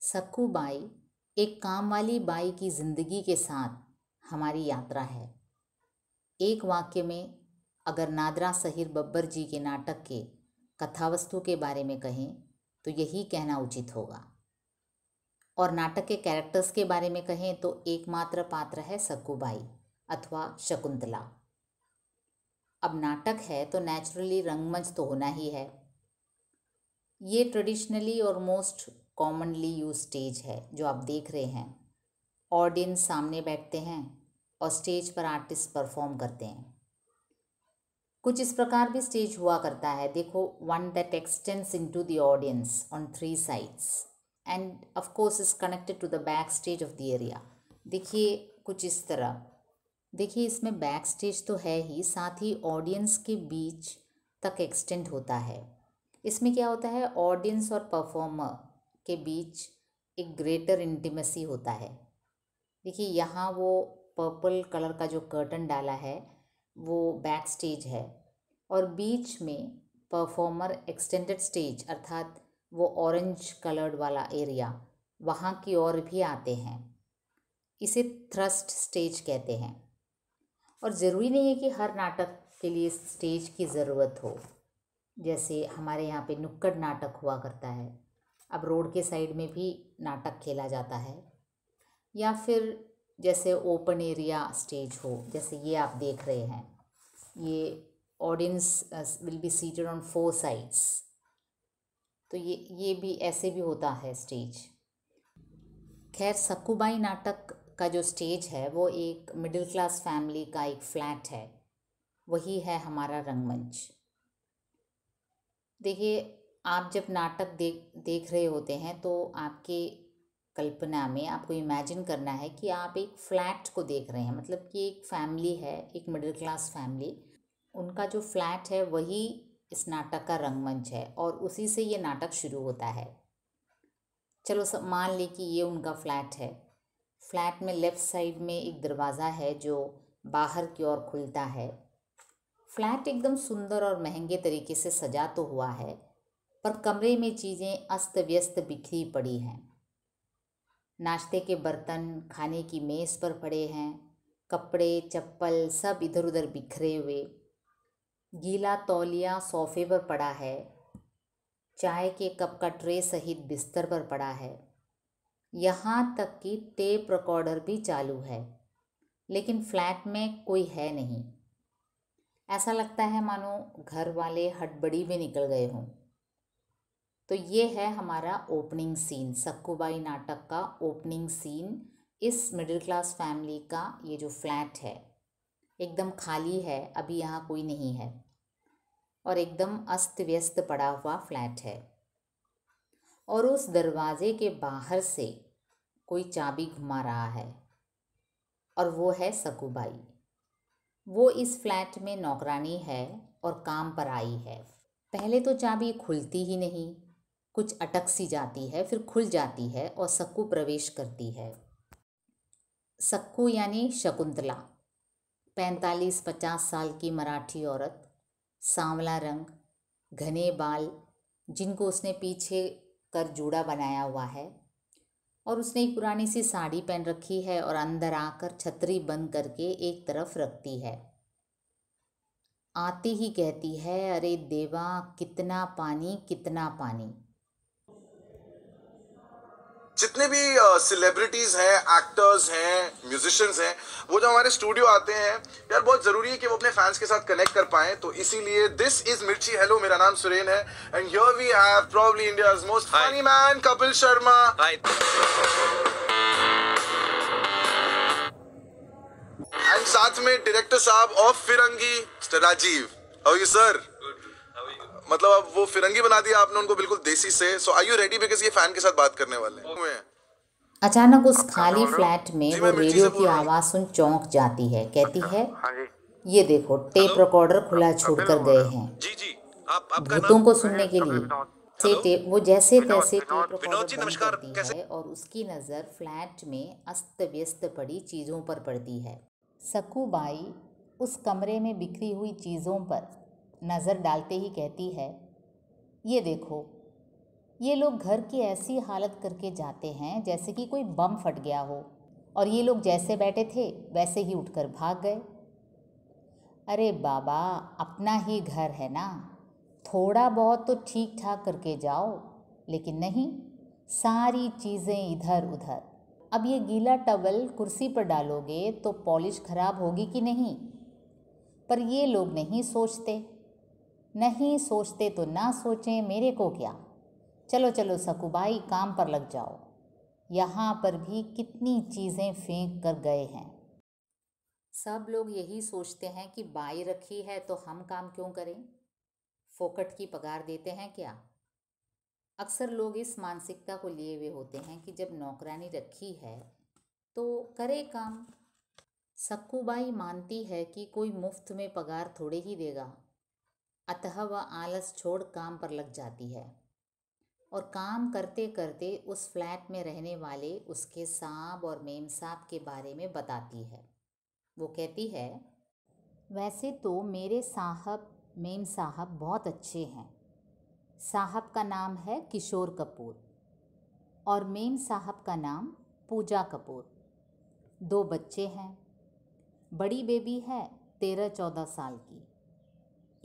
सक्कू by एक काम वाली बाई की जिंदगी के साथ हमारी यात्रा है एक वाक्य में अगर नादरा सहिर बब्बर जी के नाटक के कथावस्तु के बारे में कहें तो यही कहना उचित होगा और नाटक के कैरेक्टर्स के बारे में कहें तो एकमात्र पात्र है सक्कूबाई अथवा शकुंतला अब नाटक है तो नेचुरली रंगमंच तो होना ही है ये ट्रेडिशनली और मोस्ट कॉमनली यूज स्टेज है जो आप देख रहे हैं ऑडियंस सामने बैठते हैं और स्टेज पर आर्टिस्ट परफॉर्म करते हैं कुछ इस प्रकार भी स्टेज हुआ करता है देखो one that extends into the audience on three sides and of course is connected to the back stage of the area देखिए कुछ इस तरह देखिए इसमें बैक स्टेज तो है ही साथ ही ऑडियंस के बीच तक एक्सटेंड होता है इसमें क्या होता है ऑडियंस और परफॉर्मर के बीच एक ग्रेटर इंटीमेसी होता है देखिए यहाँ वो पर्पल कलर का जो कर्टन डाला है वो बैक स्टेज है और बीच में परफॉर्मर एक्सटेंडेड स्टेज अर्थात वो ऑरेंज कलर्ड वाला एरिया वहाँ की ओर भी आते हैं इसे थ्रस्ट स्टेज कहते हैं और ज़रूरी नहीं है कि हर नाटक के लिए स्टेज की ज़रूरत हो जैसे हमारे यहाँ पे नुक्कड़ नाटक हुआ करता है अब रोड के साइड में भी नाटक खेला जाता है या फिर जैसे ओपन एरिया स्टेज हो जैसे ये आप देख रहे हैं ये audience will be seated on four sides तो ये ये भी ऐसे भी होता है स्टेज खैर सकुबाई नाटक का जो स्टेज है वो एक मिडिल क्लास फैमिली का एक फ्लैट है वही है हमारा रंगमंच देखिए आप जब नाटक देख देख रहे होते हैं तो आपके कल्पना में आपको इमेजिन करना है कि आप एक फ्लैट को देख रहे हैं मतलब कि एक फैमिली है एक मिडिल क्लास फैमिली उनका जो फ्लैट है वही इस नाटक का रंगमंच है और उसी से ये नाटक शुरू होता है चलो सब मान ले कि ये उनका फ्लैट है फ्लैट में लेफ्ट साइड में एक दरवाज़ा है जो बाहर की ओर खुलता है फ्लैट एकदम सुंदर और महंगे तरीके से सजा तो हुआ है पर कमरे में चीज़ें अस्त व्यस्त बिखरी पड़ी हैं नाश्ते के बर्तन खाने की मेज़ पर पड़े हैं कपड़े चप्पल सब इधर उधर बिखरे हुए गीला तौलिया सोफे पर पड़ा है चाय के कप का ट्रे सहित बिस्तर पर पड़ा है यहाँ तक कि टेप रिकॉर्डर भी चालू है लेकिन फ्लैट में कोई है नहीं ऐसा लगता है मानो घर वाले हटबड़ी में निकल गए हों तो ये है हमारा ओपनिंग सीन सक्कूबाई नाटक का ओपनिंग सीन इस मिडिल क्लास फैमिली का ये जो फ्लैट है एकदम खाली है अभी यहाँ कोई नहीं है और एकदम अस्त व्यस्त पड़ा हुआ फ्लैट है और उस दरवाजे के बाहर से कोई चाबी घुमा रहा है और वो है सकुबाई वो इस फ्लैट में नौकरानी है और काम पर आई है पहले तो चाबी खुलती ही नहीं कुछ अटक सी जाती है फिर खुल जाती है और सक्कू प्रवेश करती है सक्कू यानी शकुंतला पैंतालीस पचास साल की मराठी औरत सांवला रंग घने बाल जिनको उसने पीछे कर जूड़ा बनाया हुआ है और उसने एक पुरानी सी साड़ी पहन रखी है और अंदर आकर छतरी बंद करके एक तरफ रखती है आते ही कहती है अरे देवा कितना पानी कितना पानी जितने भी सेलिब्रिटीज हैं एक्टर्स हैं म्यूजिशियंस हैं वो जो हमारे स्टूडियो आते हैं यार बहुत जरूरी है कि वो अपने फैंस के साथ कनेक्ट कर पाए तो इसीलिए दिस इज मिर्ची हेलो मेरा नाम सुरेन है and here we have probably India's most funny man Kapil Sharma Hi. And साथ में डायरेक्टर साहब of Firangi Rajiv how you sir मतलब अब वो फिरंगी बना दिया आपने उनको बिल्कुल देसी से so I you ready because ये फैन के साथ बात करने वाले हैं अचानक उस खाली फ्लैट में वो रेडियो की आवाज़ सुन चौंक जाती है कहती है हाँ ये देखो टेप रिकॉर्डर खुला हाँ, छोड़ कर गए हैं जी जी आप भूतों को सुनने के लिए वो जैसे तैसे टेप रिकॉर्डर बंद करती है और उसकी नज़र फ्लैट में अस्त व्यस्त पड़ी चीज़ों पर पड़ती है सकूबाई उस कमरे में बिखरी हुई चीज़ों पर नज़र डालते ही कहती है ये देखो ये लोग घर की ऐसी हालत करके जाते हैं जैसे कि कोई बम फट गया हो और ये लोग जैसे बैठे थे वैसे ही उठकर भाग गए अरे बाबा अपना ही घर है ना थोड़ा बहुत तो ठीक ठाक करके जाओ लेकिन नहीं सारी चीज़ें इधर उधर अब ये गीला टवल कुर्सी पर डालोगे तो पॉलिश खराब होगी कि नहीं पर ये लोग नहीं सोचते नहीं सोचते तो ना सोचें मेरे को क्या चलो चलो सकुबाई काम पर लग जाओ यहाँ पर भी कितनी चीज़ें फेंक कर गए हैं सब लोग यही सोचते हैं कि बाई रखी है तो हम काम क्यों करें फोकट की पगार देते हैं क्या अक्सर लोग इस मानसिकता को लिए हुए होते हैं कि जब नौकरानी रखी है तो करे काम सक्कूबाई मानती है कि कोई मुफ्त में पगार थोड़े ही देगा अतः वह आलस छोड़ काम पर लग जाती है और काम करते करते उस फ्लैट में रहने वाले उसके साहब और मेम साहब के बारे में बताती है वो कहती है वैसे तो मेरे साहब मेम साहब बहुत अच्छे हैं साहब का नाम है किशोर कपूर और मेम साहब का नाम पूजा कपूर दो बच्चे हैं बड़ी बेबी है तेरह चौदह साल की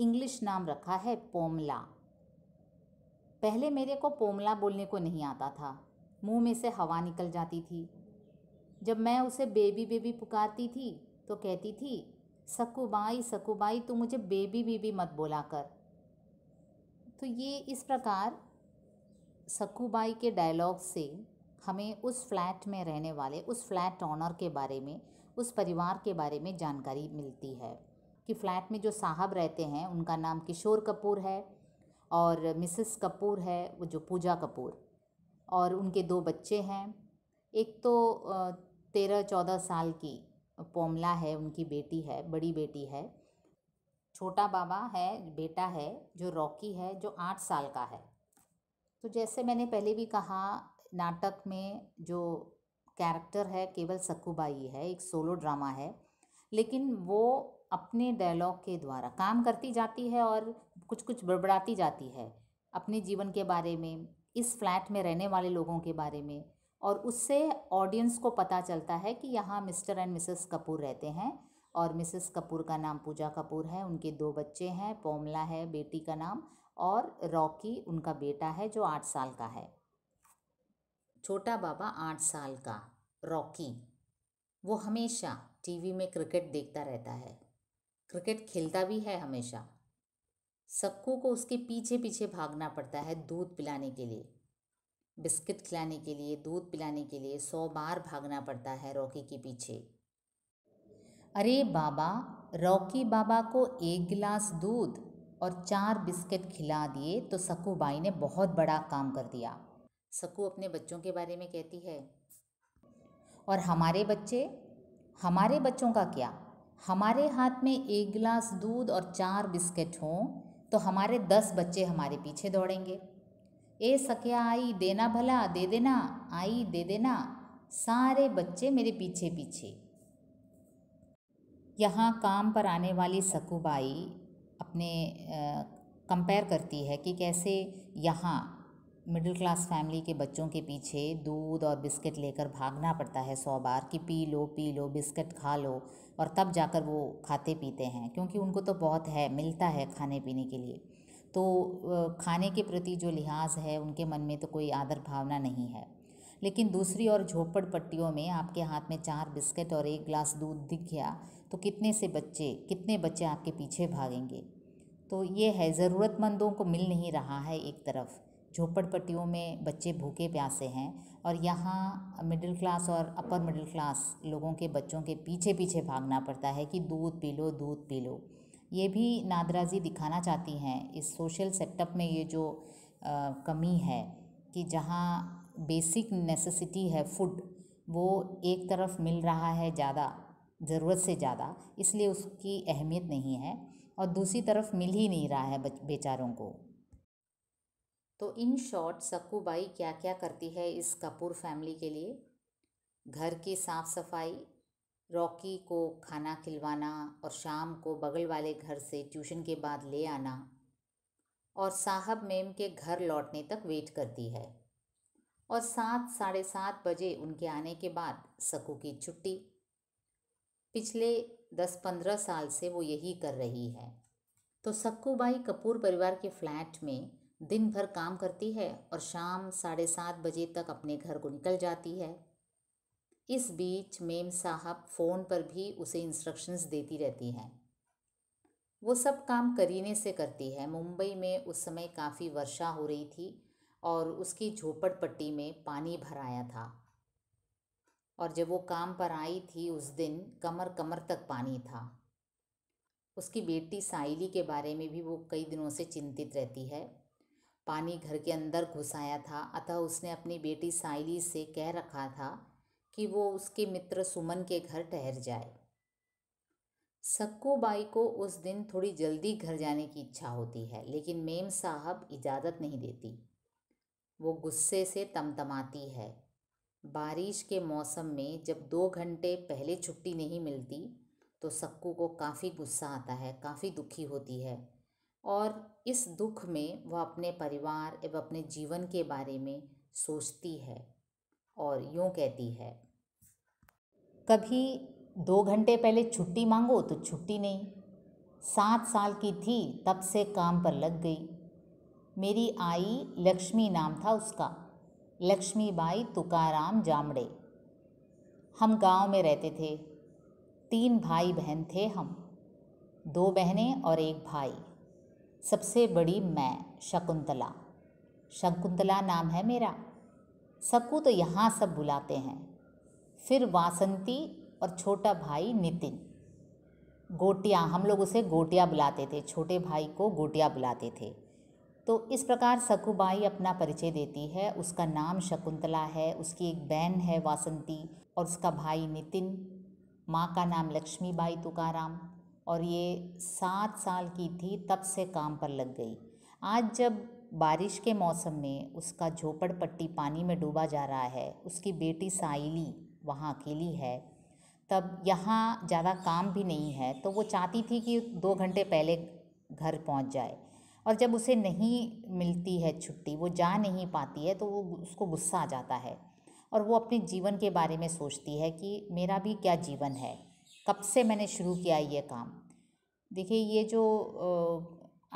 इंग्लिश नाम रखा है पोमला पहले मेरे को पोमला बोलने को नहीं आता था मुंह में से हवा निकल जाती थी जब मैं उसे बेबी बेबी पुकारती थी तो कहती थी सकुबाई सकुबाई तू मुझे बेबी बेबी मत बोला कर तो ये इस प्रकार सकुबाई के डायलॉग से हमें उस फ्लैट में रहने वाले उस फ्लैट ऑनर के बारे में उस परिवार के बारे में जानकारी मिलती है कि फ्लैट में जो साहब रहते हैं उनका नाम किशोर कपूर है और मिसेस कपूर है वो जो पूजा कपूर और उनके दो बच्चे हैं एक तो तेरह चौदह साल की पोमला है उनकी बेटी है बड़ी बेटी है छोटा बाबा है बेटा है जो रॉकी है जो आठ साल का है तो जैसे मैंने पहले भी कहा नाटक में जो कैरेक्टर है केवल सक्कूबाई है एक सोलो ड्रामा है लेकिन वो अपने डायलॉग के द्वारा काम करती जाती है और कुछ कुछ बड़बड़ाती जाती है अपने जीवन के बारे में इस फ्लैट में रहने वाले लोगों के बारे में और उससे ऑडियंस को पता चलता है कि यहाँ मिस्टर एंड मिसेस कपूर रहते हैं और मिसेस कपूर का नाम पूजा कपूर है उनके दो बच्चे हैं पोमला है बेटी का नाम और रॉकी उनका बेटा है जो आठ साल का है छोटा बाबा आठ साल का रॉकी वो हमेशा टीवी में क्रिकेट देखता रहता है क्रिकेट खेलता भी है हमेशा सक्कू को उसके पीछे पीछे भागना पड़ता है दूध पिलाने के लिए बिस्किट खिलाने के लिए दूध पिलाने के लिए सौ बार भागना पड़ता है रॉकी के पीछे अरे बाबा रॉकी बाबा को एक गिलास दूध और चार बिस्किट खिला दिए तो सक्कू बाई ने बहुत बड़ा काम कर दिया सक्कू अपने बच्चों के बारे में कहती है और हमारे बच्चे हमारे बच्चों का क्या हमारे हाथ में एक गिलास दूध और चार बिस्किट हों तो हमारे दस बच्चे हमारे पीछे दौड़ेंगे ए सकिया आई देना भला दे देना आई दे देना सारे बच्चे मेरे पीछे पीछे यहाँ काम पर आने वाली सकुबाई अपने कंपेयर करती है कि कैसे यहाँ मिडिल क्लास फैमिली के बच्चों के पीछे दूध और बिस्किट लेकर भागना पड़ता है सौ बार कि पी लो पी लो बिस्किट खा लो और तब जाकर वो खाते पीते हैं क्योंकि उनको तो बहुत है मिलता है खाने पीने के लिए तो खाने के प्रति जो लिहाज है उनके मन में तो कोई आदर भावना नहीं है लेकिन दूसरी और झोपड़ पट्टियों में आपके हाथ में चार बिस्किट और एक ग्लास दूध दिख गया तो कितने से बच्चे कितने बच्चे आपके पीछे भागेंगे तो ये है ज़रूरतमंदों को मिल नहीं रहा है एक तरफ़ झोपड़पट्टियों में बच्चे भूखे प्यासे हैं और यहाँ मिडिल क्लास और अपर मिडिल क्लास लोगों के बच्चों के पीछे पीछे भागना पड़ता है कि दूध पी लो दूध पी लो ये भी नादराजी दिखाना चाहती हैं इस सोशल सेटअप में ये जो आ, कमी है कि जहाँ बेसिक नेसेसिटी है फूड वो एक तरफ मिल रहा है ज़्यादा ज़रूरत से ज़्यादा इसलिए उसकी अहमियत नहीं है और दूसरी तरफ मिल ही नहीं रहा है बेचारों को तो इन शॉर्ट सक्कूबाई क्या क्या करती है इस कपूर फैमिली के लिए घर की साफ सफाई रॉकी को खाना खिलवाना और शाम को बगल वाले घर से ट्यूशन के बाद ले आना और साहब मेम के घर लौटने तक वेट करती है और सात साढ़े सात बजे उनके आने के बाद सकू की छुट्टी पिछले दस पंद्रह साल से वो यही कर रही है तो सक्कूबाई कपूर परिवार के फ्लैट में दिन भर काम करती है और शाम साढ़े सात बजे तक अपने घर को निकल जाती है इस बीच मेम साहब फ़ोन पर भी उसे इंस्ट्रक्शंस देती रहती हैं वो सब काम करीने से करती है मुंबई में उस समय काफ़ी वर्षा हो रही थी और उसकी झोपड़पट्टी में पानी भर आया था और जब वो काम पर आई थी उस दिन कमर कमर तक पानी था उसकी बेटी साइली के बारे में भी वो कई दिनों से चिंतित रहती है पानी घर के अंदर घुसाया था अतः उसने अपनी बेटी सायली से कह रखा था कि वो उसके मित्र सुमन के घर ठहर जाए सक्कू बाई को उस दिन थोड़ी जल्दी घर जाने की इच्छा होती है लेकिन मेम साहब इजाज़त नहीं देती वो गुस्से से तमतमाती है बारिश के मौसम में जब दो घंटे पहले छुट्टी नहीं मिलती तो सक्कू को काफ़ी गुस्सा आता है काफ़ी दुखी होती है और इस दुख में वह अपने परिवार एवं अपने जीवन के बारे में सोचती है और यूँ कहती है कभी दो घंटे पहले छुट्टी मांगो तो छुट्टी नहीं सात साल की थी तब से काम पर लग गई मेरी आई लक्ष्मी नाम था उसका लक्ष्मी बाई तुकाराम जामड़े हम गांव में रहते थे तीन भाई बहन थे हम दो बहनें और एक भाई सबसे बड़ी मैं शकुंतला शकुंतला नाम है मेरा सकु तो यहाँ सब बुलाते हैं फिर वासंती और छोटा भाई नितिन गोटिया हम लोग उसे गोटिया बुलाते थे छोटे भाई को गोटिया बुलाते थे तो इस प्रकार सकूबाई अपना परिचय देती है उसका नाम शकुंतला है उसकी एक बहन है वासंती और उसका भाई नितिन माँ का नाम लक्ष्मीबाई तुकाराम और ये सात साल की थी तब से काम पर लग गई आज जब बारिश के मौसम में उसका झोपड़ पट्टी पानी में डूबा जा रहा है उसकी बेटी साइली वहाँ अकेली है तब यहाँ ज़्यादा काम भी नहीं है तो वो चाहती थी कि दो घंटे पहले घर पहुँच जाए और जब उसे नहीं मिलती है छुट्टी वो जा नहीं पाती है तो वो उसको गुस्सा आ जाता है और वो अपने जीवन के बारे में सोचती है कि मेरा भी क्या जीवन है कब से मैंने शुरू किया ये काम देखिए ये जो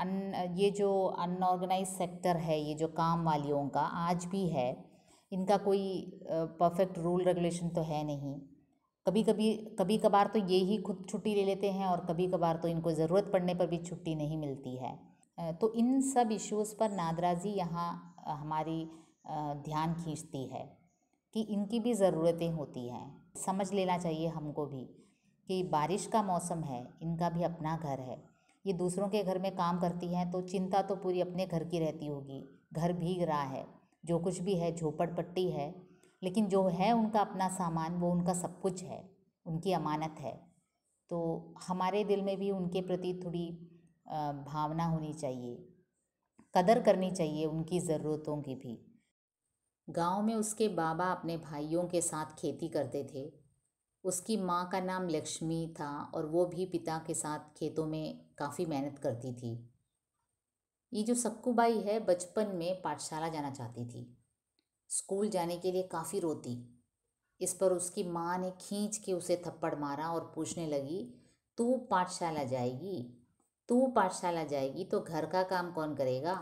अन ये जो अनऑर्गेनाइज सेक्टर है ये जो काम वालियों का आज भी है इनका कोई परफेक्ट रूल रेगुलेशन तो है नहीं कभी कभी कभी कभार तो ये ही खुद छुट्टी ले लेते हैं और कभी कभार तो इनको ज़रूरत पड़ने पर भी छुट्टी नहीं मिलती है तो इन सब इश्यूज़ पर नादराजी यहाँ हमारी ध्यान खींचती है कि इनकी भी ज़रूरतें होती हैं समझ लेना चाहिए हमको भी कि बारिश का मौसम है इनका भी अपना घर है ये दूसरों के घर में काम करती हैं तो चिंता तो पूरी अपने घर की रहती होगी घर भीग रहा है जो कुछ भी है झोपड़पट्टी है लेकिन जो है उनका अपना सामान वो उनका सब कुछ है उनकी अमानत है तो हमारे दिल में भी उनके प्रति थोड़ी भावना होनी चाहिए कदर करनी चाहिए उनकी ज़रूरतों की भी गांव में उसके बाबा अपने भाइयों के साथ खेती करते थे उसकी माँ का नाम लक्ष्मी था और वो भी पिता के साथ खेतों में काफ़ी मेहनत करती थी ये जो सक्कूबाई है बचपन में पाठशाला जाना चाहती थी स्कूल जाने के लिए काफ़ी रोती इस पर उसकी माँ ने खींच के उसे थप्पड़ मारा और पूछने लगी तू पाठशाला जाएगी तू पाठशाला जाएगी तो घर का काम कौन करेगा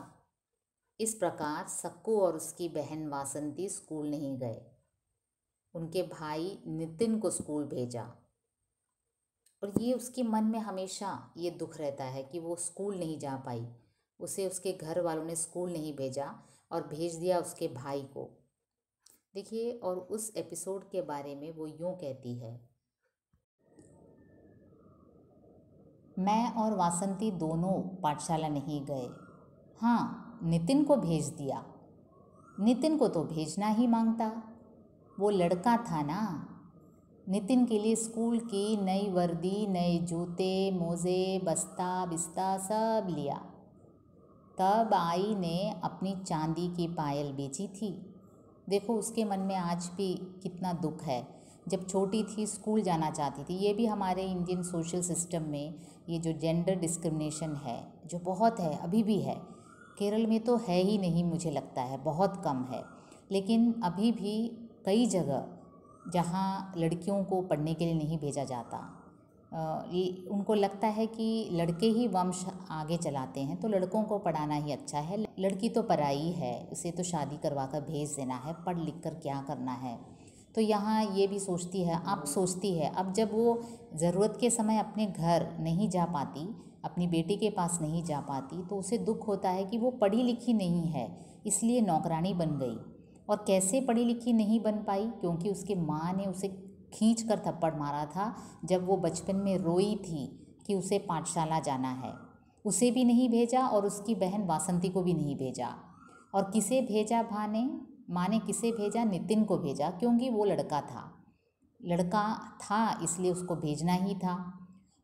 इस प्रकार सक्कू और उसकी बहन वासंती स्कूल नहीं गए उनके भाई नितिन को स्कूल भेजा और ये उसके मन में हमेशा ये दुख रहता है कि वो स्कूल नहीं जा पाई उसे उसके घर वालों ने स्कूल नहीं भेजा और भेज दिया उसके भाई को देखिए और उस एपिसोड के बारे में वो यूँ कहती है मैं और वासंती दोनों पाठशाला नहीं गए हाँ नितिन को भेज दिया नितिन को तो भेजना ही मांगता वो लड़का था ना नितिन के लिए स्कूल की नई वर्दी नए जूते मोज़े बस्ता बिस्ता सब लिया तब आई ने अपनी चांदी की पायल बेची थी देखो उसके मन में आज भी कितना दुख है जब छोटी थी स्कूल जाना चाहती थी ये भी हमारे इंडियन सोशल सिस्टम में ये जो जेंडर डिस्क्रिमिनेशन है जो बहुत है अभी भी है केरल में तो है ही नहीं मुझे लगता है बहुत कम है लेकिन अभी भी कई जगह जहाँ लड़कियों को पढ़ने के लिए नहीं भेजा जाता ये उनको लगता है कि लड़के ही वंश आगे चलाते हैं तो लड़कों को पढ़ाना ही अच्छा है लड़की तो पराई है उसे तो शादी करवा कर भेज देना है पढ़ लिख कर क्या करना है तो यहाँ ये भी सोचती है अब सोचती है अब जब वो ज़रूरत के समय अपने घर नहीं जा पाती अपनी बेटी के पास नहीं जा पाती तो उसे दुख होता है कि वो पढ़ी लिखी नहीं है इसलिए नौकरानी बन गई और कैसे पढ़ी लिखी नहीं बन पाई क्योंकि उसकी माँ ने उसे खींच कर थप्पड़ मारा था जब वो बचपन में रोई थी कि उसे पाठशाला जाना है उसे भी नहीं भेजा और उसकी बहन वासंती को भी नहीं भेजा और किसे भेजा भा ने माँ ने किसे भेजा नितिन को भेजा क्योंकि वो लड़का था लड़का था इसलिए उसको भेजना ही था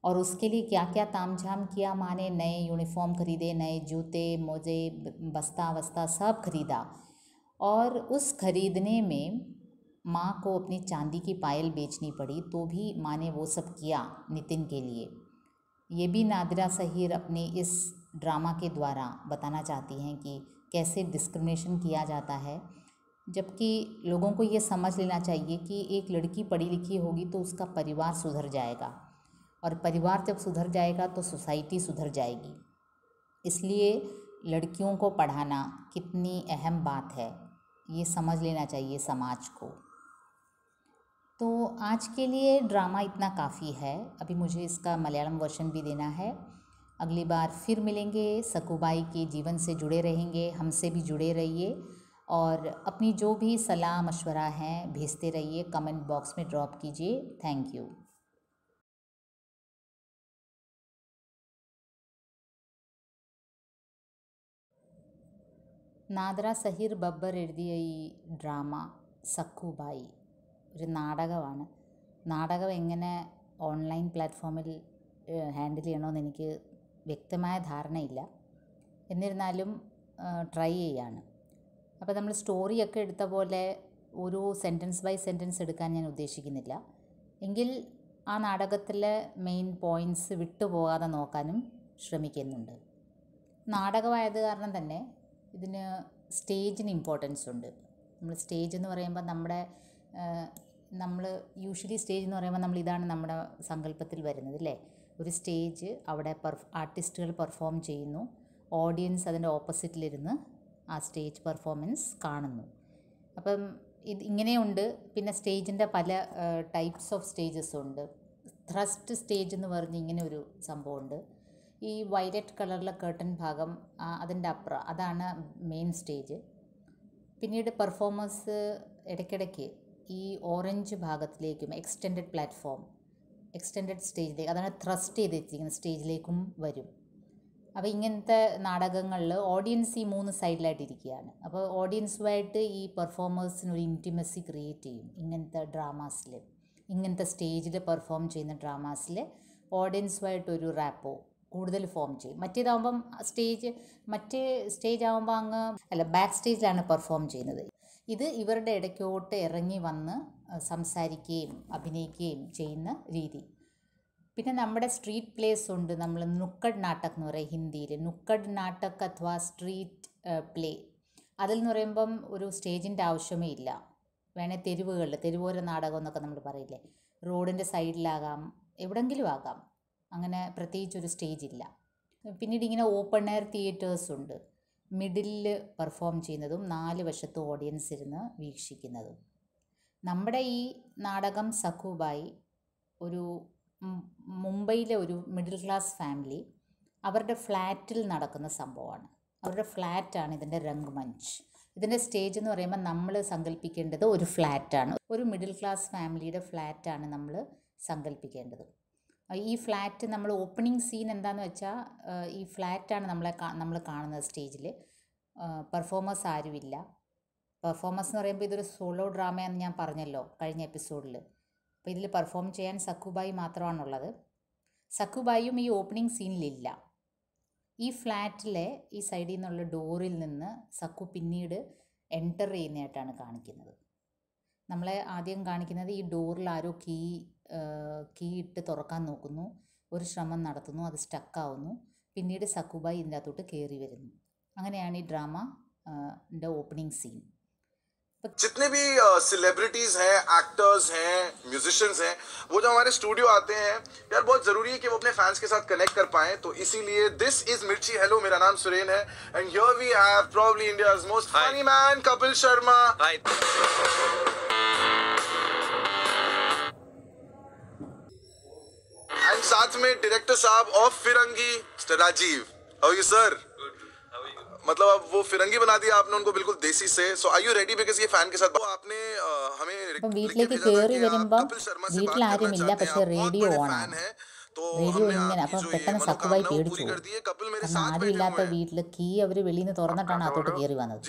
और उसके लिए क्या क्या तामझाम किया माँ ने नए यूनिफॉर्म खरीदे नए जूते मोजे बस्ता वस्ता सब खरीदा और उस खरीदने में माँ को अपनी चांदी की पायल बेचनी पड़ी तो भी माँ ने वो सब किया नितिन के लिए ये भी नादिरा सहीर अपने इस ड्रामा के द्वारा बताना चाहती हैं कि कैसे डिस्क्रिमिनेशन किया जाता है जबकि लोगों को ये समझ लेना चाहिए कि एक लड़की पढ़ी लिखी होगी तो उसका परिवार सुधर जाएगा और परिवार जब सुधर जाएगा तो सोसाइटी सुधर जाएगी इसलिए लड़कियों को पढ़ाना कितनी अहम बात है ये समझ लेना चाहिए समाज को तो आज के लिए ड्रामा इतना काफ़ी है अभी मुझे इसका मलयालम वर्षन भी देना है अगली बार फिर मिलेंगे सकुबाई के जीवन से जुड़े रहेंगे हमसे भी जुड़े रहिए और अपनी जो भी सलाह मशवरा हैं भेजते रहिए कमेंट बॉक्स में ड्रॉप कीजिए थैंक यू നാദ്ര സഹീർ ബബ്ബർ എഴുതിയ ഈ ഡ്രാമ സക്കുബായി ഒരു നാടകമാണ് നാടകം എങ്ങനെ ഓൺലൈൻ പ്ലാറ്റ്ഫോമിൽ ഹാൻഡിൽ ചെയ്യണമെന്ന് എനിക്ക് വ്യക്തമായ ധാരണയില്ല എന്നിരുന്നാലും ട്രൈ ചെയ്യാണ് അപ്പോൾ നമ്മൾ സ്റ്റോറിയൊക്കെ എടുത്ത പോലെ ഒരു സെൻറ്റൻസ് ബൈ സെൻറ്റൻസ് എടുക്കാൻ ഞാൻ ഉദ്ദേശിക്കുന്നില്ല എങ്കിൽ ആ നാടകത്തിലെ മെയിൻ പോയിൻറ്റ്സ് വിട്ടുപോകാതെ നോക്കാനും ശ്രമിക്കുന്നുണ്ട് നാടകമായത് കാരണം തന്നെ ഇതിന് സ്റ്റേജിന് ഇമ്പോർട്ടൻസ് ഉണ്ട് നമ്മൾ സ്റ്റേജ് എന്ന് പറയുമ്പോൾ നമ്മുടെ നമ്മൾ യൂഷ്വലി സ്റ്റേജ് എന്ന് പറയുമ്പോൾ നമ്മൾ ഇതാണ് നമ്മുടെ സങ്കല്പത്തിൽ വരുന്നത് അല്ലേ ഒരു സ്റ്റേജ് അവിടെ പെർഫ് ആർട്ടിസ്റ്റുകൾ പെർഫോം ചെയ്യുന്നു ഓഡിയൻസ് അതിൻ്റെ ഓപ്പോസിറ്റിലിരുന്ന് ആ സ്റ്റേജ് പെർഫോമൻസ് കാണുന്നു അപ്പം ഇത് ഇങ്ങനെയുണ്ട് പിന്നെ സ്റ്റേജിൻ്റെ പല ടൈപ്സ് ഓഫ് സ്റ്റേജസ് ഉണ്ട് ത്രസ്റ്റ് സ്റ്റേജ് എന്ന് പറഞ്ഞ് ഇങ്ങനെ ഒരു സംഭവമുണ്ട് ഈ വൈലറ്റ് കളറിലെ കേട്ടൻ ഭാഗം അതിൻ്റെ അപ്പുറം അതാണ് മെയിൻ സ്റ്റേജ് പിന്നീട് പെർഫോമൻസ് ഇടയ്ക്കിടയ്ക്ക് ഈ ഓറഞ്ച് ഭാഗത്തിലേക്കും എക്സ്റ്റെൻഡഡ് പ്ലാറ്റ്ഫോം എക്സ്റ്റെൻഡഡ് സ്റ്റേജിലേക്ക് അതാണ് ത്രസ്റ്റ് ചെയ്തിരിക്കുന്ന സ്റ്റേജിലേക്കും വരും അപ്പോൾ ഇങ്ങനത്തെ നാടകങ്ങളിൽ ഓഡിയൻസ് ഈ മൂന്ന് സൈഡിലായിട്ട് ഇരിക്കുകയാണ് അപ്പോൾ ഓഡിയൻസുമായിട്ട് ഈ പെർഫോമേഴ്സിന് ഒരു ഇൻറ്റിമസി ക്രിയേറ്റ് ചെയ്യും ഇങ്ങനത്തെ ഡ്രാമാസിൽ ഇങ്ങനത്തെ സ്റ്റേജിൽ പെർഫോം ചെയ്യുന്ന ഡ്രാമാസിൽ ഓഡിയൻസുമായിട്ടൊരു റാപ്പോ കൂടുതൽ ഫോം ചെയ്യും മറ്റേതാവുമ്പം സ്റ്റേജ് മറ്റേ സ്റ്റേജ് ആകുമ്പോൾ അങ്ങ് അല്ല ബാക്ക് സ്റ്റേജിലാണ് പെർഫോം ചെയ്യുന്നത് ഇത് ഇവരുടെ ഇടയ്ക്കോട്ട് ഇറങ്ങി വന്ന് സംസാരിക്കുകയും അഭിനയിക്കുകയും ചെയ്യുന്ന രീതി പിന്നെ നമ്മുടെ സ്ട്രീറ്റ് പ്ലേസ് ഉണ്ട് നമ്മൾ നുക്കഡ് നാട്ടക് എന്ന് പറയും ഹിന്ദിയിൽ നുക്കഡ് നാട്ടക് അഥവാ സ്ട്രീറ്റ് പ്ലേ അതിൽ എന്ന് പറയുമ്പം ഒരു സ്റ്റേജിൻ്റെ ആവശ്യമേ ഇല്ല വേണേൽ തെരുവുകളിൽ തെരുവോര നാടകം എന്നൊക്കെ നമ്മൾ പറയില്ലേ റോഡിൻ്റെ സൈഡിലാകാം എവിടെങ്കിലും ആകാം അങ്ങനെ ഒരു സ്റ്റേജ് ഇല്ല പിന്നീട് ഇങ്ങനെ ഓപ്പൺ എയർ തിയേറ്റേഴ്സ് ഉണ്ട് മിഡിലിൽ പെർഫോം ചെയ്യുന്നതും നാല് വശത്ത് ഓഡിയൻസ് ഇരുന്ന് വീക്ഷിക്കുന്നതും നമ്മുടെ ഈ നാടകം സഖുബായി ഒരു മുംബൈയിലെ ഒരു മിഡിൽ ക്ലാസ് ഫാമിലി അവരുടെ ഫ്ലാറ്റിൽ നടക്കുന്ന സംഭവമാണ് അവരുടെ ഫ്ലാറ്റാണ് ഇതിൻ്റെ രംഗമഞ്ച് ഇതിൻ്റെ സ്റ്റേജ് എന്ന് പറയുമ്പോൾ നമ്മൾ സങ്കല്പിക്കേണ്ടത് ഒരു ഫ്ലാറ്റാണ് ഒരു മിഡിൽ ക്ലാസ് ഫാമിലിയുടെ ഫ്ലാറ്റാണ് നമ്മൾ സങ്കല്പിക്കേണ്ടത് ഈ ഫ്ലാറ്റ് നമ്മൾ ഓപ്പണിംഗ് സീൻ എന്താണെന്ന് വെച്ചാൽ ഈ ഫ്ലാറ്റാണ് നമ്മളെ നമ്മൾ കാണുന്നത് സ്റ്റേജിൽ പെർഫോമൻസ് ആരുമില്ല പെർഫോമൻസ് എന്ന് പറയുമ്പോൾ ഇതൊരു സോളോ ഡ്രാമയാണെന്ന് ഞാൻ പറഞ്ഞല്ലോ കഴിഞ്ഞ എപ്പിസോഡിൽ അപ്പോൾ ഇതിൽ പെർഫോം ചെയ്യാൻ സക്കുബായി മാത്രമാണുള്ളത് സക്കുബായും ഈ ഓപ്പണിംഗ് സീനിലില്ല ഈ ഫ്ലാറ്റിലെ ഈ സൈഡിൽ നിന്നുള്ള ഡോറിൽ നിന്ന് സക്കു പിന്നീട് എൻ്റർ ചെയ്യുന്നതായിട്ടാണ് കാണിക്കുന്നത് നമ്മളെ ആദ്യം കാണിക്കണത് ഈ ഡോറിൽ ആരോ കീ കീ ഇട്ട് തുറക്കാൻ നോക്കുന്നു ഒരു ശ്രമം നടത്തുന്നു അത് സ്റ്റക്ക് ആവുന്നു പിന്നീട് സഖുബായി ഇണ്ടാട്ടോട്ട് കേറി വരുന്നു അങ്ങനെയാണ് ഈ ഡ്രാമന്റെ ഓപ്പണിംഗ് സീൻ എത്ര ഭീ സെലിബ്രിറ്റീസ് हैं एक्टर्स हैं म्यूजिशियंस हैं वो जो हमारे स्टूडियो आते हैं यार बहुत जरूरी है कि वो अपने फैंस के साथ कनेक्ट कर पाए तो इसीलिए दिस इज मिर्ची हेलो मेरा नाम सुरेंद्र है and here we have probably India's most funny man Kapil Sharma And साथ में डायरेक्टर साहब of Firangi Rajiv how you sir मतलब अब वो फिरंगी बना दिया आपने उनको बिल्कुल देसी से so are you ready because ये फैन के साथ तो आपने आ, हमें വീട്ടിലേക്ക് കയറി വരുമ്പം വീട്ടിൽ ആരുമില്ല പക്ഷെ റേഡിയോ ഓണാണ് റേഡിയോ ഇങ്ങനെ അപ്പം പെട്ടെന്ന് സക്കുവായി പേടിച്ചു കാരണം ആരുമില്ലാത്ത വീട്ടിൽ കീ അവർ വെളിയിൽ നിന്ന് തുറന്നിട്ടാണ് അകത്തോട്ട് കയറി വന്നത്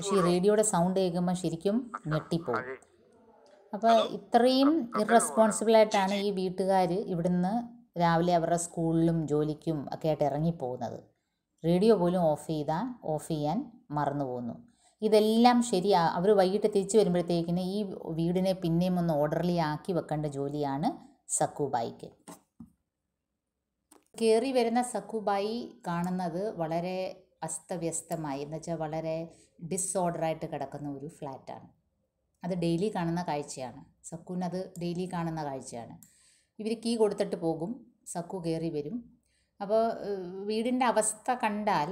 പക്ഷേ ഈ റേഡിയോയുടെ സൗണ്ട് കേൾക്കുമ്പോൾ ശരിക്കും ഞെട്ടിപ്പോകും അപ്പോൾ ഇത്രയും ആയിട്ടാണ് ഈ വീട്ടുകാർ ഇവിടുന്ന് രാവിലെ അവരുടെ സ്കൂളിലും ജോലിക്കും ഒക്കെ ആയിട്ട് ഇറങ്ങിപ്പോകുന്നത് റേഡിയോ പോലും ഓഫ് ചെയ്താൽ ഓഫ് ചെയ്യാൻ മറന്നു പോകുന്നു ഇതെല്ലാം ശരിയാ അവർ വൈകിട്ട് തിരിച്ചു വരുമ്പോഴത്തേക്കിന് ഈ വീടിനെ പിന്നെയും ഒന്ന് ഓർഡർലി ആക്കി വെക്കേണ്ട ജോലിയാണ് സക്കുബായിക്ക് കയറി വരുന്ന സക്കുബായി കാണുന്നത് വളരെ അസ്തവ്യസ്തമായി എന്നുവെച്ചാൽ വളരെ ഡിസോർഡറായിട്ട് കിടക്കുന്ന ഒരു ഫ്ലാറ്റാണ് അത് ഡെയിലി കാണുന്ന കാഴ്ചയാണ് സക്കുവിന് അത് ഡെയിലി കാണുന്ന കാഴ്ചയാണ് ഇവർ കീ കൊടുത്തിട്ട് പോകും സക്കു കയറി വരും അപ്പോൾ വീടിൻ്റെ അവസ്ഥ കണ്ടാൽ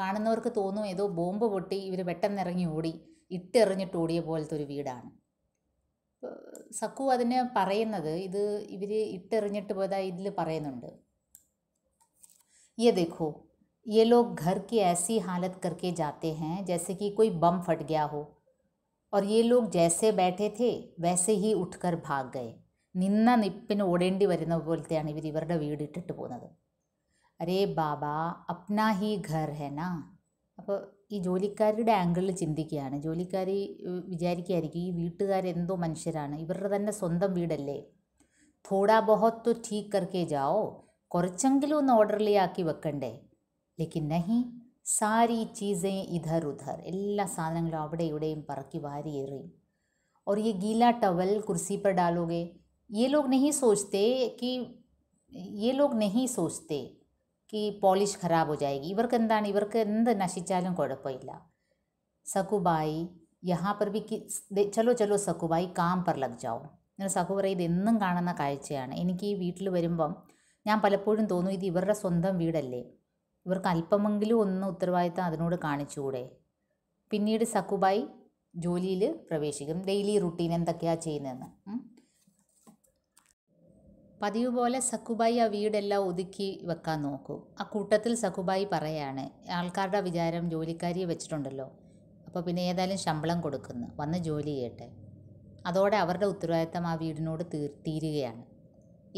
കാണുന്നവർക്ക് തോന്നും ഏതോ ബോംബ് പൊട്ടി ഇവർ ഇറങ്ങി ഓടി ഇട്ടെറിഞ്ഞിട്ട് ഓടിയ പോലത്തെ ഒരു വീടാണ് സക്കു അതിന് പറയുന്നത് ഇത് ഇവർ ഇട്ടെറിഞ്ഞിട്ട് പോയതാ ഇതിൽ പറയുന്നുണ്ട് ये देखो ये लोग घर की ऐसी हालत करके जाते हैं जैसे कि कोई बम फट गया हो और ये लोग जैसे बैठे थे वैसे ही उठकर भाग गए നിന്ന നിപ്പിന് ഓടേണ്ടി വരുന്ന പോലത്തെയാണ് ഇവർ ഇവരുടെ വീട് ഇട്ടിട്ട് പോകുന്നത് അരേ ബാബ അപ്നാ ഹി ഘർ ഹെന അപ്പോൾ ഈ ജോലിക്കാരുടെ ആംഗിളിൽ ചിന്തിക്കുകയാണ് ജോലിക്കാരി വിചാരിക്കുകയായിരിക്കും ഈ വീട്ടുകാരെന്തോ മനുഷ്യരാണ് ഇവരുടെ തന്നെ സ്വന്തം വീടല്ലേ തോടാ ബഹത്ത് ഠീക്ക് കർക്കേ ജാവോ കുറച്ചെങ്കിലും ഒന്ന് ഓർഡർലി ആക്കി വെക്കണ്ടേ ലേക്കിൻ നഹി സാരി ചീസേ ഇധർ ഉധർ എല്ലാ സാധനങ്ങളും അവിടെ ഇവിടെയും പറക്കി വാരി എറിയും और ये गीला टवल कुर्सी पर डालोगे ये लोग नहीं सोचते कि ये लोग नहीं सोचते कि പോളിഷ് ഖരാബ് ഹോജായി ഇവർക്ക് എന്താണ് ഇവർക്ക് എന്ത് നശിച്ചാലും കുഴപ്പമില്ല സക്കുബായി യഹാ പർ ബി ചലോ ചലോ സക്കുബായി കാം പർ ലഗ് ജാവും ഇങ്ങനെ സക്കു പറയും ഇതെന്നും കാണുന്ന കാഴ്ചയാണ് എനിക്ക് ഈ വീട്ടിൽ വരുമ്പം ഞാൻ പലപ്പോഴും തോന്നും ഇത് ഇവരുടെ സ്വന്തം വീടല്ലേ ഇവർക്ക് അല്പമെങ്കിലും ഒന്ന് ഉത്തരവാദിത്തം അതിനോട് കാണിച്ചുകൂടെ പിന്നീട് സക്കുബായി ജോലിയിൽ പ്രവേശിക്കും ഡെയിലി റുട്ടീൻ എന്തൊക്കെയാണ് ചെയ്യുന്നതെന്ന് പതിവ് പോലെ സക്കുബായി ആ വീടെല്ലാം ഒതുക്കി വെക്കാൻ നോക്കും ആ കൂട്ടത്തിൽ സക്കുബായി പറയാണ് ആൾക്കാരുടെ വിചാരം ജോലിക്കാരിയെ വെച്ചിട്ടുണ്ടല്ലോ അപ്പോൾ പിന്നെ ഏതായാലും ശമ്പളം കൊടുക്കുന്നു വന്ന് ജോലി ചെയ്യട്ടെ അതോടെ അവരുടെ ഉത്തരവാദിത്തം ആ വീടിനോട് തീർ തീരുകയാണ്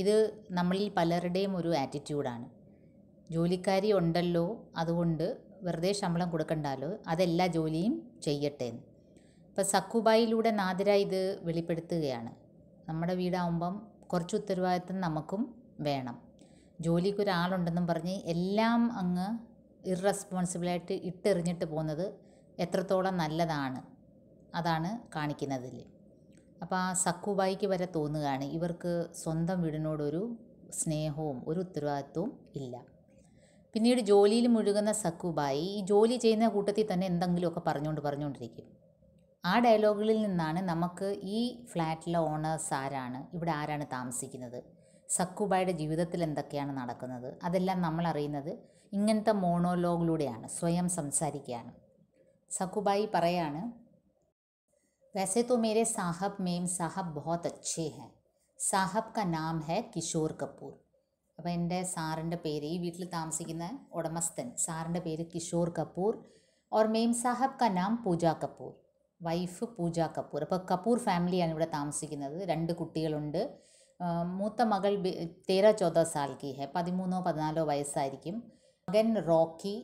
ഇത് നമ്മളിൽ പലരുടെയും ഒരു ആറ്റിറ്റ്യൂഡാണ് ജോലിക്കാരി ഉണ്ടല്ലോ അതുകൊണ്ട് വെറുതെ ശമ്പളം കൊടുക്കണ്ടല്ലോ അതെല്ലാ ജോലിയും ചെയ്യട്ടെ എന്ന് ഇപ്പം സക്കുബായിലൂടെ നാദിര ഇത് വെളിപ്പെടുത്തുകയാണ് നമ്മുടെ വീടാവുമ്പം കുറച്ച് ഉത്തരവാദിത്തം നമുക്കും വേണം ജോലിക്ക് ഒരാളുണ്ടെന്നും പറഞ്ഞ് എല്ലാം അങ്ങ് ഇറസ്പോൺസിബിളായിട്ട് ഇട്ടെറിഞ്ഞിട്ട് പോകുന്നത് എത്രത്തോളം നല്ലതാണ് അതാണ് കാണിക്കുന്നതിൽ അപ്പോൾ ആ സക്കുബായിക്ക് വരെ തോന്നുകയാണ് ഇവർക്ക് സ്വന്തം വീടിനോടൊരു സ്നേഹവും ഒരു ഉത്തരവാദിത്വവും ഇല്ല പിന്നീട് ജോലിയിൽ മുഴുകുന്ന സക്കുബായി ഈ ജോലി ചെയ്യുന്ന കൂട്ടത്തിൽ തന്നെ എന്തെങ്കിലുമൊക്കെ പറഞ്ഞുകൊണ്ട് പറഞ്ഞുകൊണ്ടിരിക്കും ആ ഡയലോഗുകളിൽ നിന്നാണ് നമുക്ക് ഈ ഫ്ലാറ്റിലെ ഓണേഴ്സ് ആരാണ് ഇവിടെ ആരാണ് താമസിക്കുന്നത് സക്കുബായുടെ ജീവിതത്തിൽ എന്തൊക്കെയാണ് നടക്കുന്നത് അതെല്ലാം നമ്മൾ അറിയുന്നത് ഇങ്ങനത്തെ മോണോലോഗിലൂടെയാണ് സ്വയം സംസാരിക്കുകയാണ് സക്കുബായി പറയാണ് वैसे तो मेरे साहब മേം साहब बहुत अच्छे हैं साहब का नाम है किशोर कपूर അപ്പോൾ എൻ്റെ സാറിൻ്റെ പേര് ഈ വീട്ടിൽ താമസിക്കുന്ന ഉടമസ്ഥൻ സാറിൻ്റെ പേര് കിഷോർ കപൂർ ഓർ മെയിം സാഹബ് കാ നാം പൂജ കപൂർ വൈഫ് പൂജ കപൂർ അപ്പോൾ കപൂർ ഫാമിലിയാണ് ഇവിടെ താമസിക്കുന്നത് രണ്ട് കുട്ടികളുണ്ട് മൂത്ത മകൾ തേര ചോദ സാൽ ഹെ പതിമൂന്നോ പതിനാലോ വയസ്സായിരിക്കും മകൻ റോക്കി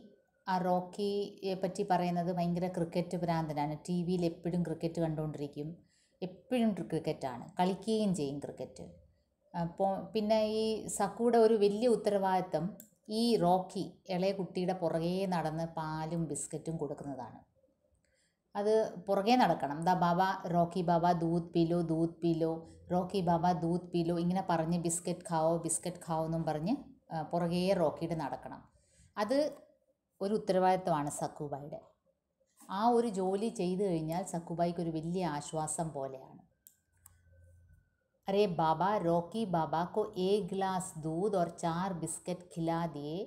ആ റോക്കിയെ പറ്റി പറയുന്നത് ഭയങ്കര ക്രിക്കറ്റ് ഭ്രാന്തനാണ് ടി വിയിൽ എപ്പോഴും ക്രിക്കറ്റ് കണ്ടുകൊണ്ടിരിക്കും എപ്പോഴും ക്രിക്കറ്റാണ് കളിക്കുകയും ചെയ്യും ക്രിക്കറ്റ് അപ്പോൾ പിന്നെ ഈ സക്കൂടെ ഒരു വലിയ ഉത്തരവാദിത്തം ഈ റോക്കി ഇളയ കുട്ടിയുടെ പുറകെ നടന്ന് പാലും ബിസ്ക്കറ്റും കൊടുക്കുന്നതാണ് അത് പുറകെ നടക്കണം ദാ ബാബ റോക്കി ബാബ ദൂത് പീലോ ദൂത് പീലോ റോക്കി ബാബ ദൂത് പീലോ ഇങ്ങനെ പറഞ്ഞ് ബിസ്ക്കറ്റ് ഖാവോ ബിസ്ക്കറ്റ് ഖാവോ എന്നും പറഞ്ഞ് പുറകെ റോക്കിയുടെ നടക്കണം അത് ഒരു ഉത്തരവാദിത്വമാണ് സക്കുബായിയുടെ ആ ഒരു ജോലി ചെയ്തു കഴിഞ്ഞാൽ സക്കുബായിക്ക് ഒരു വലിയ ആശ്വാസം പോലെയാണ് अरे बाबा रॉकी बाबा को एक गिलास दूध और चार बिस्किट खिला दिए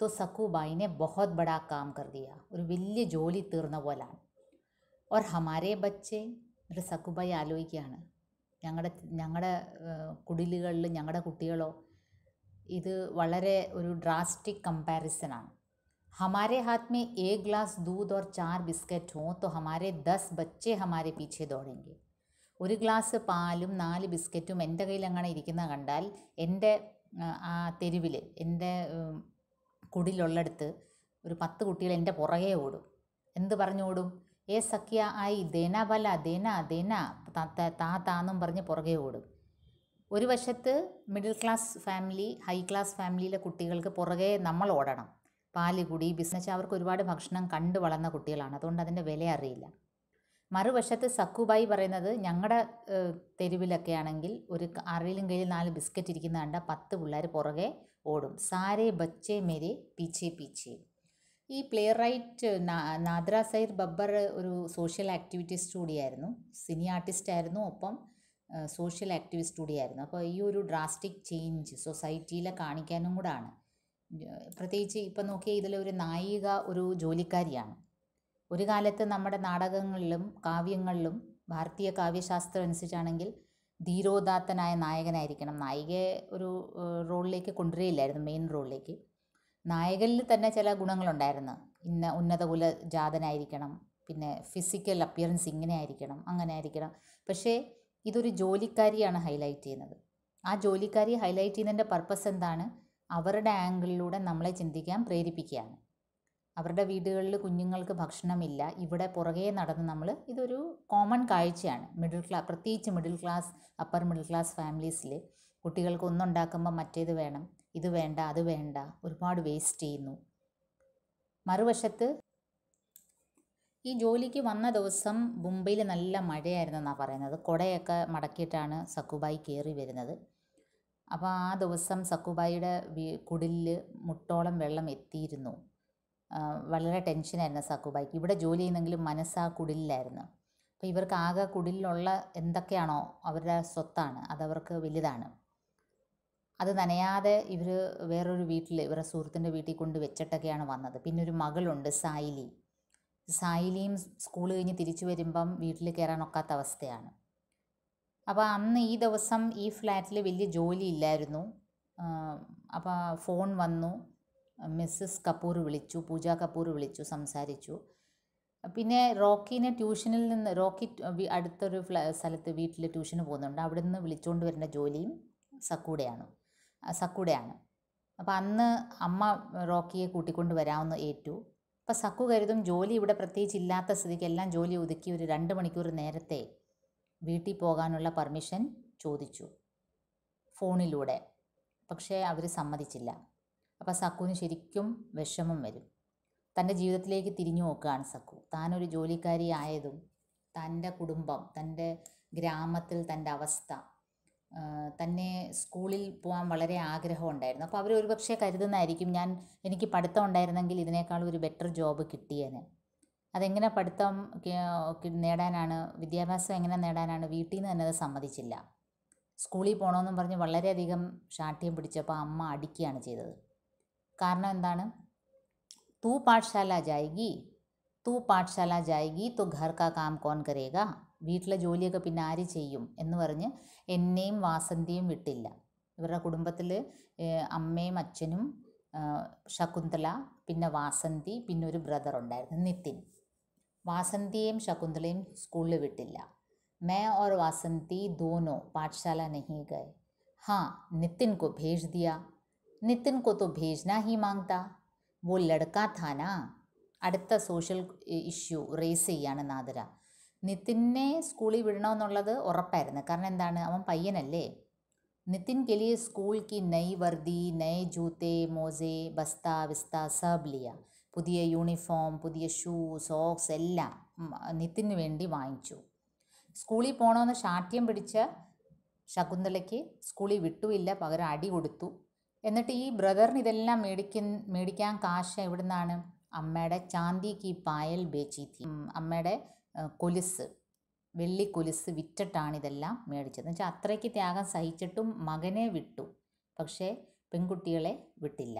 तो सकूबाई ने बहुत बड़ा काम कर दिया और വലിയ जोली तीर्ण बोला और हमारे बच्चे എന്നിട്ട് സക്കുബായി ആലോചിക്കുകയാണ് ഞങ്ങളുടെ ഞങ്ങളുടെ या ഞങ്ങളുടെ കുട്ടികളോ वाले വളരെ ഒരു ഡ്രാസ്റ്റിക് हमारे हाथ में एक ग्लास दूध और चार बिस्किट हों तो हमारे दस बच्चे हमारे पीछे दौड़ेंगे ഒരു ഗ്ലാസ് പാലും നാല് ബിസ്ക്കറ്റും എൻ്റെ കയ്യിൽ അങ്ങനെ ഇരിക്കുന്ന കണ്ടാൽ എൻ്റെ ആ തെരുവിൽ എൻ്റെ കുടിലുള്ളടുത്ത് ഒരു പത്ത് കുട്ടികൾ എൻ്റെ പുറകെ ഓടും എന്ത് പറഞ്ഞു ഓടും ഏ സഖ്യ ആയി ദേന ബല ദേന ദേന താ താന്നും പറഞ്ഞ് പുറകെ ഓടും ഒരു വശത്ത് middle class family high class ഫാമിലിയിലെ കുട്ടികൾക്ക് പുറകെ നമ്മൾ ഓടണം കുടി ബിസിനസ് അവർക്ക് ഒരുപാട് ഭക്ഷണം കണ്ടു വളർന്ന കുട്ടികളാണ് അതുകൊണ്ട് അതിൻ്റെ വില അറിയില്ല മറുവശത്ത് സക്കുബായി പറയുന്നത് ഞങ്ങളുടെ തെരുവിലൊക്കെ ആണെങ്കിൽ ഒരു അറിയിലും കയ്യിൽ നാല് ബിസ്ക്കറ്റ് ഇരിക്കുന്ന കണ്ട പത്ത് പിള്ളേർ പുറകെ ഓടും സാരേ ബച്ചേ മേരെ പീച്ചേ പീച്ചേ ഈ പ്ലേ റൈറ്റ് നാദ്ര സൈർ ബബ്ബർ ഒരു സോഷ്യൽ ആക്ടിവിറ്റിസ്റ്റ് കൂടിയായിരുന്നു സിനി ആർട്ടിസ്റ്റ് ആയിരുന്നു ഒപ്പം സോഷ്യൽ ആക്ടിവിസ്റ്റ് കൂടിയായിരുന്നു അപ്പോൾ ഈ ഒരു ഡ്രാസ്റ്റിക് ചേഞ്ച് സൊസൈറ്റിയിലെ കാണിക്കാനും കൂടാണ് പ്രത്യേകിച്ച് ഇപ്പം നോക്കിയാൽ ഇതിലൊരു നായിക ഒരു ജോലിക്കാരിയാണ് ഒരു കാലത്ത് നമ്മുടെ നാടകങ്ങളിലും കാവ്യങ്ങളിലും ഭാരതീയ കാവ്യശാസ്ത്രം അനുസരിച്ചാണെങ്കിൽ ധീരോദാത്തനായ നായകനായിരിക്കണം നായികയെ ഒരു റോളിലേക്ക് കൊണ്ടുവരികയില്ലായിരുന്നു മെയിൻ റോളിലേക്ക് നായകനിൽ തന്നെ ചില ഗുണങ്ങളുണ്ടായിരുന്നു ഇന്ന ഉന്നത കുല ജാതനായിരിക്കണം പിന്നെ ഫിസിക്കൽ അപ്പിയറൻസ് ഇങ്ങനെ ആയിരിക്കണം അങ്ങനെ ആയിരിക്കണം പക്ഷേ ഇതൊരു ജോലിക്കാരിയാണ് ഹൈലൈറ്റ് ചെയ്യുന്നത് ആ ജോലിക്കാരി ഹൈലൈറ്റ് ചെയ്യുന്നതിൻ്റെ പർപ്പസ് എന്താണ് അവരുടെ ആംഗിളിലൂടെ നമ്മളെ ചിന്തിക്കാൻ പ്രേരിപ്പിക്കുകയാണ് അവരുടെ വീടുകളിൽ കുഞ്ഞുങ്ങൾക്ക് ഭക്ഷണമില്ല ഇവിടെ പുറകെ നടന്ന് നമ്മൾ ഇതൊരു കോമൺ കാഴ്ചയാണ് മിഡിൽ ക്ലാസ് പ്രത്യേകിച്ച് middle class upper middle class ഫാമിലീസിൽ കുട്ടികൾക്ക് ഒന്നുണ്ടാക്കുമ്പോൾ മറ്റേത് വേണം ഇത് വേണ്ട അത് വേണ്ട ഒരുപാട് വേസ്റ്റ് ചെയ്യുന്നു മറുവശത്ത് ഈ ജോലിക്ക് വന്ന ദിവസം മുംബൈയിൽ നല്ല മഴയായിരുന്നു എന്നാണ് പറയുന്നത് കുടയൊക്കെ മടക്കിയിട്ടാണ് സക്കുബായി കയറി വരുന്നത് അപ്പോൾ ആ ദിവസം സക്കുബായിയുടെ കുടിലിൽ മുട്ടോളം വെള്ളം എത്തിയിരുന്നു വളരെ ടെൻഷനായിരുന്നു സക്കുബായിക്ക് ഇവിടെ ജോലി ചെയ്യുന്നെങ്കിലും മനസ്സാ കുടിലിലായിരുന്നു അപ്പോൾ ഇവർക്ക് ആകെ കുടിലിലുള്ള എന്തൊക്കെയാണോ അവരുടെ സ്വത്താണ് അതവർക്ക് വലുതാണ് അത് നനയാതെ ഇവർ വേറൊരു വീട്ടിൽ ഇവരുടെ സുഹൃത്തിൻ്റെ വീട്ടിൽ കൊണ്ട് വെച്ചിട്ടൊക്കെയാണ് വന്നത് പിന്നെ ഒരു മകളുണ്ട് സായിലി സായിലിയും സ്കൂൾ കഴിഞ്ഞ് തിരിച്ചു വരുമ്പം വീട്ടിൽ കയറാൻ ഒക്കാത്ത അവസ്ഥയാണ് അപ്പോൾ അന്ന് ഈ ദിവസം ഈ ഫ്ലാറ്റിൽ വലിയ ജോലി ഇല്ലായിരുന്നു അപ്പോൾ ഫോൺ വന്നു മിസ്സസ് കപൂർ വിളിച്ചു പൂജ കപൂർ വിളിച്ചു സംസാരിച്ചു പിന്നെ റോക്കിനെ ട്യൂഷനിൽ നിന്ന് റോക്കി അടുത്തൊരു സ്ഥലത്ത് വീട്ടിൽ ട്യൂഷന് പോകുന്നുണ്ട് അവിടെ നിന്ന് വിളിച്ചുകൊണ്ട് വരേണ്ട ജോലിയും സക്കൂടെയാണ് സക്കൂടെയാണ് അപ്പോൾ അന്ന് അമ്മ റോക്കിയെ കൂട്ടിക്കൊണ്ട് വരാമെന്ന് ഏറ്റു അപ്പോൾ സക്കു കരുതും ജോലി ഇവിടെ പ്രത്യേകിച്ച് ഇല്ലാത്ത സ്ഥിതിക്ക് എല്ലാം ജോലി ഒതുക്കി ഒരു രണ്ട് മണിക്കൂർ നേരത്തെ വീട്ടിൽ പോകാനുള്ള പെർമിഷൻ ചോദിച്ചു ഫോണിലൂടെ പക്ഷേ അവർ സമ്മതിച്ചില്ല അപ്പോൾ സക്കുവിന് ശരിക്കും വിഷമം വരും തൻ്റെ ജീവിതത്തിലേക്ക് തിരിഞ്ഞു നോക്കുകയാണ് സക്കു താനൊരു ജോലിക്കാരി ആയതും തൻ്റെ കുടുംബം തൻ്റെ ഗ്രാമത്തിൽ തൻ്റെ അവസ്ഥ തന്നെ സ്കൂളിൽ പോകാൻ വളരെ ആഗ്രഹമുണ്ടായിരുന്നു അപ്പോൾ അവർ പക്ഷേ കരുതുന്നതായിരിക്കും ഞാൻ എനിക്ക് പഠിത്തം ഉണ്ടായിരുന്നെങ്കിൽ ഇതിനേക്കാൾ ഒരു ബെറ്റർ ജോബ് കിട്ടിയേനെ അതെങ്ങനെ പഠിത്തം നേടാനാണ് വിദ്യാഭ്യാസം എങ്ങനെ നേടാനാണ് വീട്ടിൽ നിന്ന് തന്നെ അത് സമ്മതിച്ചില്ല സ്കൂളിൽ പോകണമെന്നും പറഞ്ഞ് വളരെയധികം ശാഠ്യം പിടിച്ചപ്പോൾ അമ്മ അടിക്കുകയാണ് ചെയ്തത് കാരണം എന്താണ് तू പാഠശാല ജായിഗി തൂ പാഠശാല ജായിഗി തോ ഘർ കാ കാം കോൺ കരേഗ വീട്ടിലെ ജോലിയൊക്കെ പിന്നെ ആര് ചെയ്യും എന്ന് പറഞ്ഞ് എന്നെയും വാസന്തിയും വിട്ടില്ല ഇവരുടെ കുടുംബത്തിൽ അമ്മയും അച്ഛനും ശകുന്തള പിന്നെ വാസന്തി പിന്നെ ഒരു ബ്രദർ ഉണ്ടായിരുന്നു നിതിൻ വാസന്തിയെയും ശകുന്തളയും സ്കൂളിൽ വിട്ടില്ല മേ ഓർ വാസന്തി ദോനോ പാഠശാല നഹി ഗേ ഹാ നിതിൻ കോ ഭേഷ് ദിയ नितिन को तो भेजना ही मांगता वो लड़का था ना അടുത്ത സോഷ്യൽ ഇഷ്യൂ റേസ് ചെയ്യാണ് നാദര നിതിനെ സ്കൂളിൽ വിടണമെന്നുള്ളത് ഉറപ്പായിരുന്നു കാരണം എന്താണ് അവൻ പയ്യനല്ലേ नितिन के लिए स्कूल की नई वर्दी नए जूते മോസെ ബസ്ത വിസ്ത സബ് ലിയ പുതിയ യൂണിഫോം പുതിയ ഷൂ സോക്സ് എല്ലാം നിതിന് വേണ്ടി വാങ്ങിച്ചു സ്കൂളിൽ പോകണമെന്ന് ശാഠ്യം പിടിച്ച ശകുന്തളയ്ക്ക് സ്കൂളിൽ വിട്ടുമില്ല പകരം അടി കൊടുത്തു എന്നിട്ട് ഈ ബ്രദറിന് ഇതെല്ലാം മേടിക്ക മേടിക്കാൻ കാശ് എവിടുന്നാണ് അമ്മയുടെ ചാന്തി കി പായൽ ബേച്ചി തീ അമ്മയുടെ കൊലുസ് വെള്ളി കൊലുസ് വിറ്റിട്ടാണ് ഇതെല്ലാം മേടിച്ചത് എന്ന് വെച്ചാൽ അത്രയ്ക്ക് ത്യാഗം സഹിച്ചിട്ടും മകനെ വിട്ടു പക്ഷേ പെൺകുട്ടികളെ വിട്ടില്ല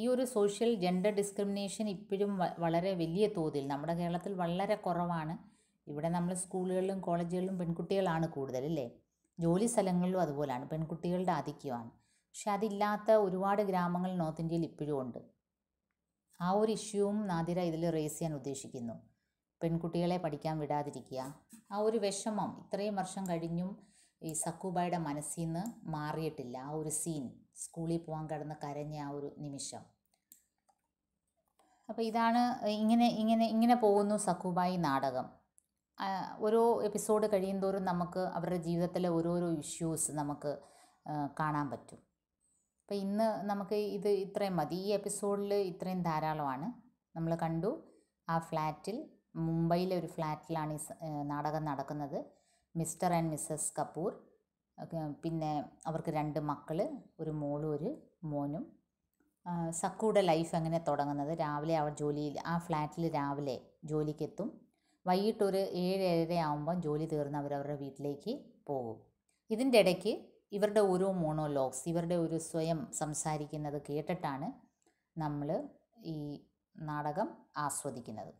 ഈ ഒരു സോഷ്യൽ ജെൻഡർ ഡിസ്ക്രിമിനേഷൻ ഇപ്പോഴും വളരെ വലിയ തോതിൽ നമ്മുടെ കേരളത്തിൽ വളരെ കുറവാണ് ഇവിടെ നമ്മൾ സ്കൂളുകളിലും കോളേജുകളിലും പെൺകുട്ടികളാണ് കൂടുതൽ അല്ലേ ജോലി സ്ഥലങ്ങളിലും അതുപോലെയാണ് പെൺകുട്ടികളുടെ ആധിക്യമാണ് പക്ഷെ അതില്ലാത്ത ഒരുപാട് ഗ്രാമങ്ങൾ നോർത്ത് ഇന്ത്യയിൽ ഇപ്പോഴും ഉണ്ട് ആ ഒരു ഇഷ്യൂവും നാദിര ഇതിൽ റേസ് ചെയ്യാൻ ഉദ്ദേശിക്കുന്നു പെൺകുട്ടികളെ പഠിക്കാൻ വിടാതിരിക്കുക ആ ഒരു വിഷമം ഇത്രയും വർഷം കഴിഞ്ഞും ഈ സക്കൂബായുടെ മനസ്സിൽ നിന്ന് മാറിയിട്ടില്ല ആ ഒരു സീൻ സ്കൂളിൽ പോകാൻ കിടന്ന് കരഞ്ഞ ആ ഒരു നിമിഷം അപ്പോൾ ഇതാണ് ഇങ്ങനെ ഇങ്ങനെ ഇങ്ങനെ പോകുന്നു സക്കൂബായി നാടകം ഓരോ എപ്പിസോഡ് കഴിയുന്തോറും നമുക്ക് അവരുടെ ജീവിതത്തിലെ ഓരോരോ ഇഷ്യൂസ് നമുക്ക് കാണാൻ പറ്റും അപ്പോൾ ഇന്ന് നമുക്ക് ഇത് ഇത്രയും മതി ഈ എപ്പിസോഡിൽ ഇത്രയും ധാരാളമാണ് നമ്മൾ കണ്ടു ആ ഫ്ലാറ്റിൽ മുംബൈയിലെ ഒരു ഫ്ലാറ്റിലാണ് ഈ നാടകം നടക്കുന്നത് മിസ്റ്റർ ആൻഡ് മിസ്സസ് കപൂർ പിന്നെ അവർക്ക് രണ്ട് മക്കൾ ഒരു മോളും ഒരു മോനും സക്കൂടെ ലൈഫ് എങ്ങനെ തുടങ്ങുന്നത് രാവിലെ അവർ ജോലിയിൽ ആ ഫ്ലാറ്റിൽ രാവിലെ ജോലിക്കെത്തും വൈകിട്ടൊരു ഒരു ഏഴ് ഏഴര ആകുമ്പോൾ ജോലി തീർന്ന് അവരുടെ വീട്ടിലേക്ക് പോകും ഇതിൻ്റെ ഇടയ്ക്ക് ഇവരുടെ ഓരോ മോണോലോഗ്സ് ഇവരുടെ ഒരു സ്വയം സംസാരിക്കുന്നത് കേട്ടിട്ടാണ് നമ്മൾ ഈ നാടകം ആസ്വദിക്കുന്നത്